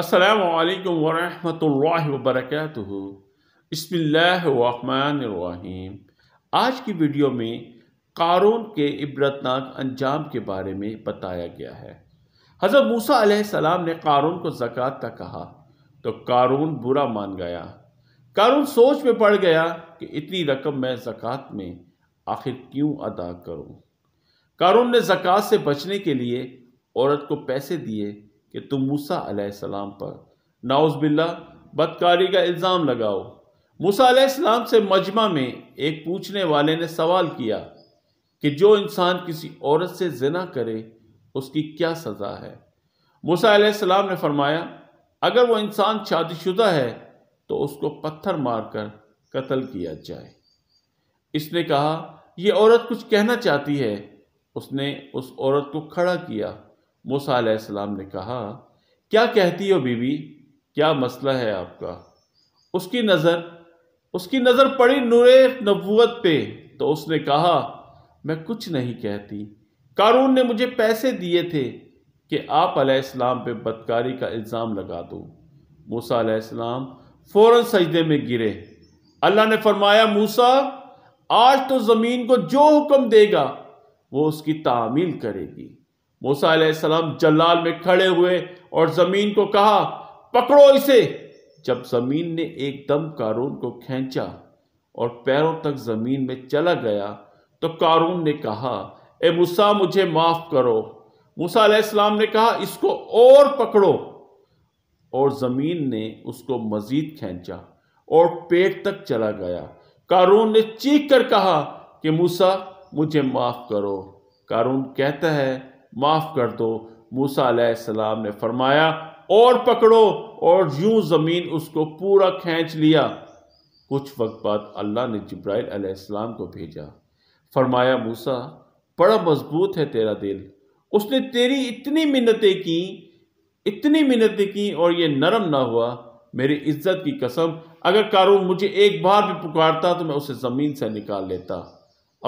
असलकम वरहल वरक बसमीम आज की वीडियो में कारून के इबरतनाक अंजाम के बारे में बताया गया है हज़रत मूसा सलाम ने कारून को ज़क़़त का कहा तो कारून बुरा मान गया कारून सोच में पड़ गया कि इतनी रकम मैं ज़क़़त में आखिर क्यों अदा करूं? कारून ने ज़क़़त से बचने के लिए औरत को पैसे दिए कि तुम मूसा अलैहिस्सलाम पर नाउज़बिल्ला बदकारी का इल्ज़ाम लगाओ मूसा अलैहिस्सलाम से मजमा में एक पूछने वाले ने सवाल किया कि जो इंसान किसी औरत से जना करे उसकी क्या सज़ा है मूसा अलैहिस्सलाम ने फरमाया अगर वह इंसान शादीशुदा है तो उसको पत्थर मारकर कत्ल किया जाए इसने कहा यह औरत कुछ कहना चाहती है उसने उस औरत को खड़ा किया मूसा ने कहा क्या कहती हो बीवी क्या मसला है आपका उसकी नज़र उसकी नज़र पड़ी नूरे नबूत पे तो उसने कहा मैं कुछ नहीं कहती कारून ने मुझे पैसे दिए थे कि आप आसमाम पे बदकारी का इल्ज़ाम लगा दो मूसा आसमाम फ़ौर सजदे में गिरे अल्लाह ने फरमाया मूसा आज तो ज़मीन को जो हुक्म देगा वो उसकी तामील करेगी मूसा जल्लाल में खड़े हुए और जमीन को कहा पकड़ो इसे जब जमीन ने एकदम कारून को खींचा और पैरों तक जमीन में चला गया तो कारून ने कहा ए मूसा मुझे माफ करो मूसा ने कहा इसको और पकड़ो और जमीन ने उसको मजीद खींचा और पेट तक चला गया कारून ने चीख कर कहा कि मूसा मुझे माफ करो कारून कहता है माफ़ कर दो मूसा ने फरमाया और पकड़ो और यूं ज़मीन उसको पूरा खींच लिया कुछ वक्त बाद अल्लाह ने जब्राइल अलैहिस्सलाम को भेजा फरमाया मूसा बड़ा मजबूत है तेरा दिल उसने तेरी इतनी मिन्नतें की इतनी मिन्नतें की और ये नरम ना हुआ मेरी इज्जत की कसम अगर कारून मुझे एक बार भी पुकारता तो मैं उसे ज़मीन से निकाल लेता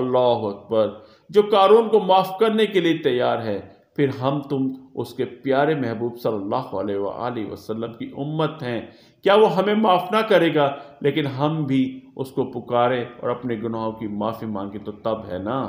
अल्लाह अकबर जो कारून को माफ़ करने के लिए तैयार है फिर हम तुम उसके प्यारे महबूब सल्लल्लाहु अलैहि वसल्लम की उम्मत हैं क्या वो हमें माफ़ ना करेगा लेकिन हम भी उसको पुकारें और अपने गुनाहों की माफ़ी मांगे तो तब है ना